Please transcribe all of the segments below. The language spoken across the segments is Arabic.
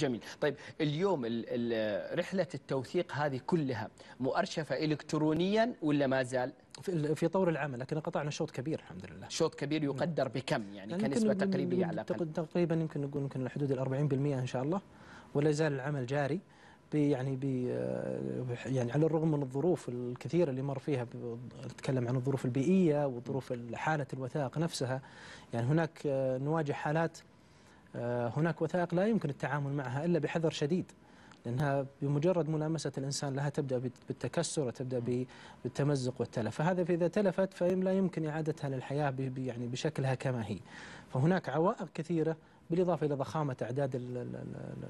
جميل طيب اليوم رحلة التوثيق هذه كلها مؤرشفة إلكترونيا ولا ما زال؟ في, طور العمل لكن قطعنا شوط كبير الحمد لله شوط كبير يقدر نعم. بكم يعني, يعني كنسبة تقريبية على الأقل تقريبا يمكن نقول يمكن حدود ال 40% إن شاء الله ولا يزال العمل جاري يعني بي آه، يعني على الرغم من الظروف الكثيره اللي مر فيها نتكلم عن الظروف البيئيه وظروف حاله الوثائق نفسها يعني هناك آه، نواجه حالات آه، هناك وثائق لا يمكن التعامل معها إلا بحذر شديد لأنها بمجرد ملامسة الإنسان لها تبدأ بالتكسر وتبدأ نعم. بالتمزق والتلف فهذا إذا تلفت فلا لا يمكن إعادتها للحياة يعني بشكلها كما هي فهناك عوائق كثيرة بالإضافة إلى ضخامة أعداد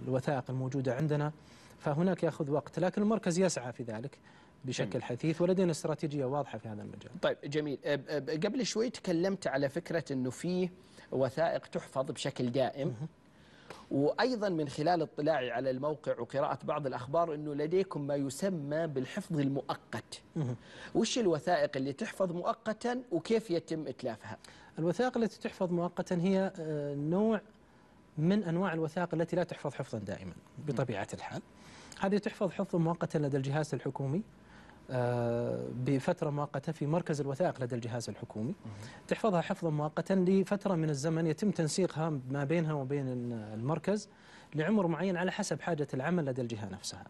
الوثائق الموجودة عندنا فهناك يأخذ وقت لكن المركز يسعى في ذلك بشكل نعم. حثيث ولدينا استراتيجية واضحة في هذا المجال طيب جميل قبل شوي تكلمت على فكرة أنه في وثائق تحفظ بشكل دائم وأيضا من خلال اطلاعي على الموقع وقراءة بعض الأخبار أنه لديكم ما يسمى بالحفظ المؤقت وش الوثائق اللي تحفظ مؤقتا وكيف يتم إتلافها الوثائق التي تحفظ مؤقتا هي آه، نوع من أنواع الوثائق التي لا تحفظ حفظا دائما بطبيعة الحال هذه تحفظ حفظا مؤقتا لدى الجهاز الحكومي آه، بفترة مؤقتة في مركز الوثائق لدى الجهاز الحكومي تحفظها حفظا مؤقتا لفترة من الزمن يتم تنسيقها ما بينها وبين المركز لعمر معين على حسب حاجة العمل لدى الجهة نفسها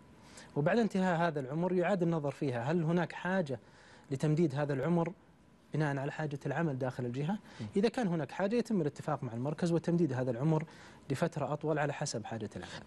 وبعد انتهاء هذا العمر يعاد النظر فيها هل هناك حاجة لتمديد هذا العمر بناء على حاجة العمل داخل الجهة إذا كان هناك حاجة يتم الاتفاق مع المركز وتمديد هذا العمر لفترة أطول على حسب حاجة العمل طيب